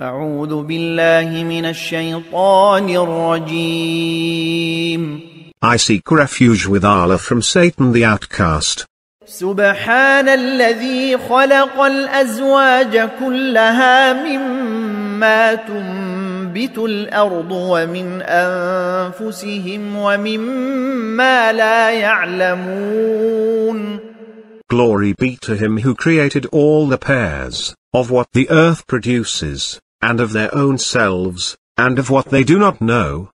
أعوذ بالله من الشيطان الرجيم I seek refuge with Allah from Satan the outcast. سبحان الذي خلق الأزواج كلها مما تنبت الأرض ومن أنفسهم ومما لا يعلمون Glory be to him who created all the pairs, of what the earth produces, and of their own selves, and of what they do not know,